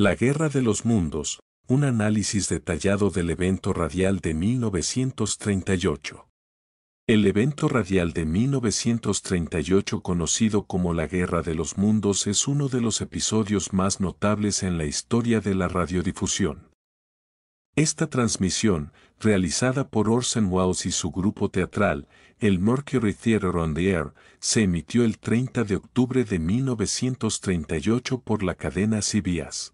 La Guerra de los Mundos, un análisis detallado del evento radial de 1938. El evento radial de 1938 conocido como la Guerra de los Mundos es uno de los episodios más notables en la historia de la radiodifusión. Esta transmisión, realizada por Orson Welles y su grupo teatral, el Mercury Theatre on the Air, se emitió el 30 de octubre de 1938 por la cadena CBS.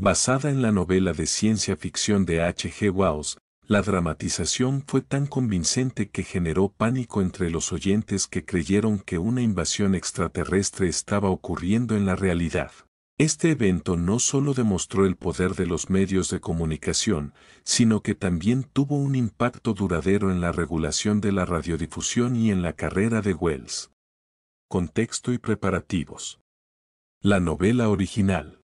Basada en la novela de ciencia ficción de H.G. G. Wells, la dramatización fue tan convincente que generó pánico entre los oyentes que creyeron que una invasión extraterrestre estaba ocurriendo en la realidad. Este evento no solo demostró el poder de los medios de comunicación, sino que también tuvo un impacto duradero en la regulación de la radiodifusión y en la carrera de Wells. Contexto y preparativos. La novela original.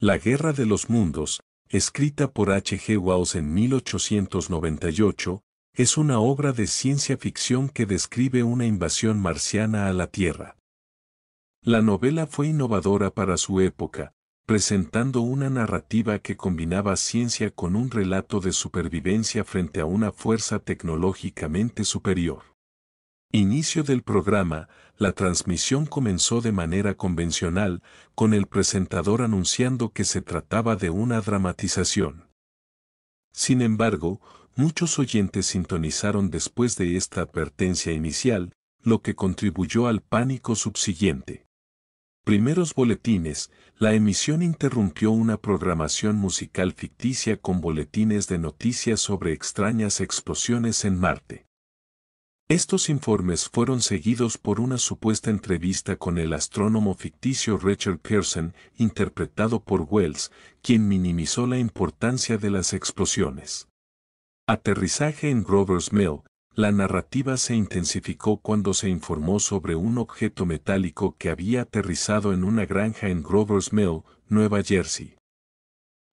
La Guerra de los Mundos, escrita por H. G. Wells en 1898, es una obra de ciencia ficción que describe una invasión marciana a la Tierra. La novela fue innovadora para su época, presentando una narrativa que combinaba ciencia con un relato de supervivencia frente a una fuerza tecnológicamente superior. Inicio del programa, la transmisión comenzó de manera convencional, con el presentador anunciando que se trataba de una dramatización. Sin embargo, muchos oyentes sintonizaron después de esta advertencia inicial, lo que contribuyó al pánico subsiguiente. Primeros boletines, la emisión interrumpió una programación musical ficticia con boletines de noticias sobre extrañas explosiones en Marte. Estos informes fueron seguidos por una supuesta entrevista con el astrónomo ficticio Richard Pearson, interpretado por Wells, quien minimizó la importancia de las explosiones. Aterrizaje en Grover's Mill, la narrativa se intensificó cuando se informó sobre un objeto metálico que había aterrizado en una granja en Grover's Mill, Nueva Jersey.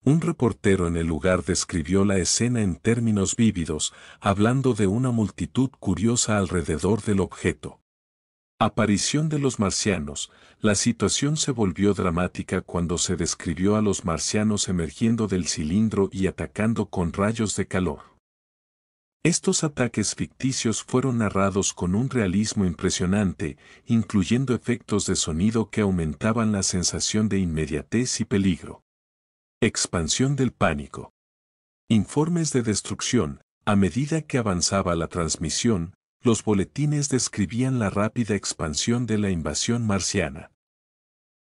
Un reportero en el lugar describió la escena en términos vívidos, hablando de una multitud curiosa alrededor del objeto. Aparición de los marcianos. La situación se volvió dramática cuando se describió a los marcianos emergiendo del cilindro y atacando con rayos de calor. Estos ataques ficticios fueron narrados con un realismo impresionante, incluyendo efectos de sonido que aumentaban la sensación de inmediatez y peligro. Expansión del pánico. Informes de destrucción. A medida que avanzaba la transmisión, los boletines describían la rápida expansión de la invasión marciana.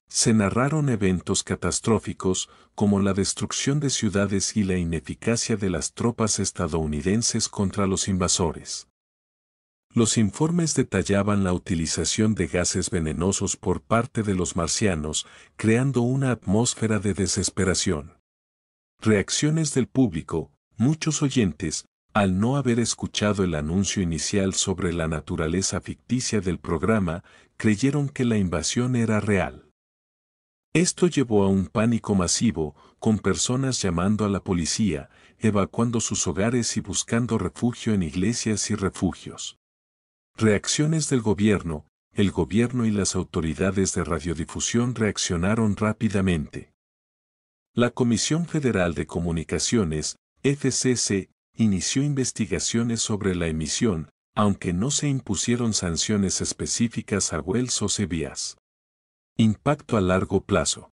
Se narraron eventos catastróficos como la destrucción de ciudades y la ineficacia de las tropas estadounidenses contra los invasores. Los informes detallaban la utilización de gases venenosos por parte de los marcianos, creando una atmósfera de desesperación. Reacciones del público, muchos oyentes, al no haber escuchado el anuncio inicial sobre la naturaleza ficticia del programa, creyeron que la invasión era real. Esto llevó a un pánico masivo, con personas llamando a la policía, evacuando sus hogares y buscando refugio en iglesias y refugios. Reacciones del gobierno. El gobierno y las autoridades de radiodifusión reaccionaron rápidamente. La Comisión Federal de Comunicaciones, FCC, inició investigaciones sobre la emisión, aunque no se impusieron sanciones específicas a Wells o sevías Impacto a largo plazo.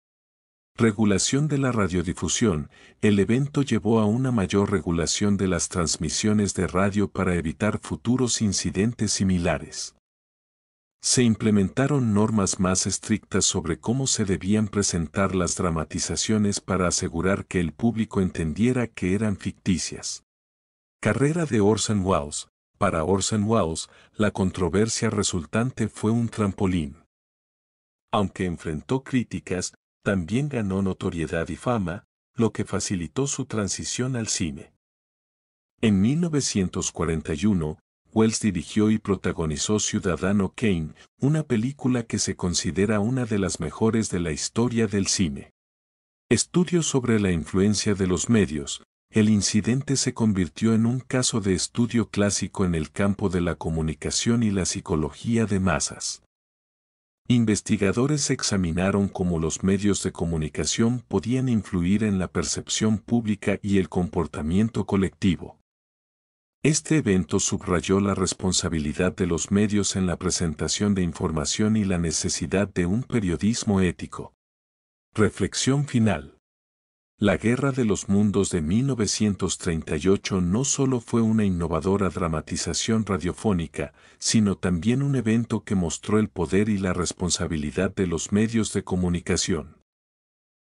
Regulación de la radiodifusión. El evento llevó a una mayor regulación de las transmisiones de radio para evitar futuros incidentes similares. Se implementaron normas más estrictas sobre cómo se debían presentar las dramatizaciones para asegurar que el público entendiera que eran ficticias. Carrera de Orson Welles. Para Orson Welles, la controversia resultante fue un trampolín. Aunque enfrentó críticas, también ganó notoriedad y fama, lo que facilitó su transición al cine. En 1941, Wells dirigió y protagonizó Ciudadano Kane, una película que se considera una de las mejores de la historia del cine. Estudios sobre la influencia de los medios, el incidente se convirtió en un caso de estudio clásico en el campo de la comunicación y la psicología de masas. Investigadores examinaron cómo los medios de comunicación podían influir en la percepción pública y el comportamiento colectivo. Este evento subrayó la responsabilidad de los medios en la presentación de información y la necesidad de un periodismo ético. Reflexión final. La Guerra de los Mundos de 1938 no solo fue una innovadora dramatización radiofónica, sino también un evento que mostró el poder y la responsabilidad de los medios de comunicación.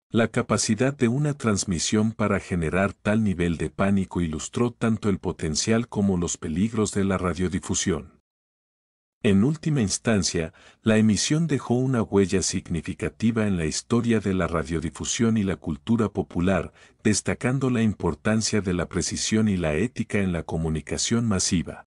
La capacidad de una transmisión para generar tal nivel de pánico ilustró tanto el potencial como los peligros de la radiodifusión. En última instancia, la emisión dejó una huella significativa en la historia de la radiodifusión y la cultura popular, destacando la importancia de la precisión y la ética en la comunicación masiva.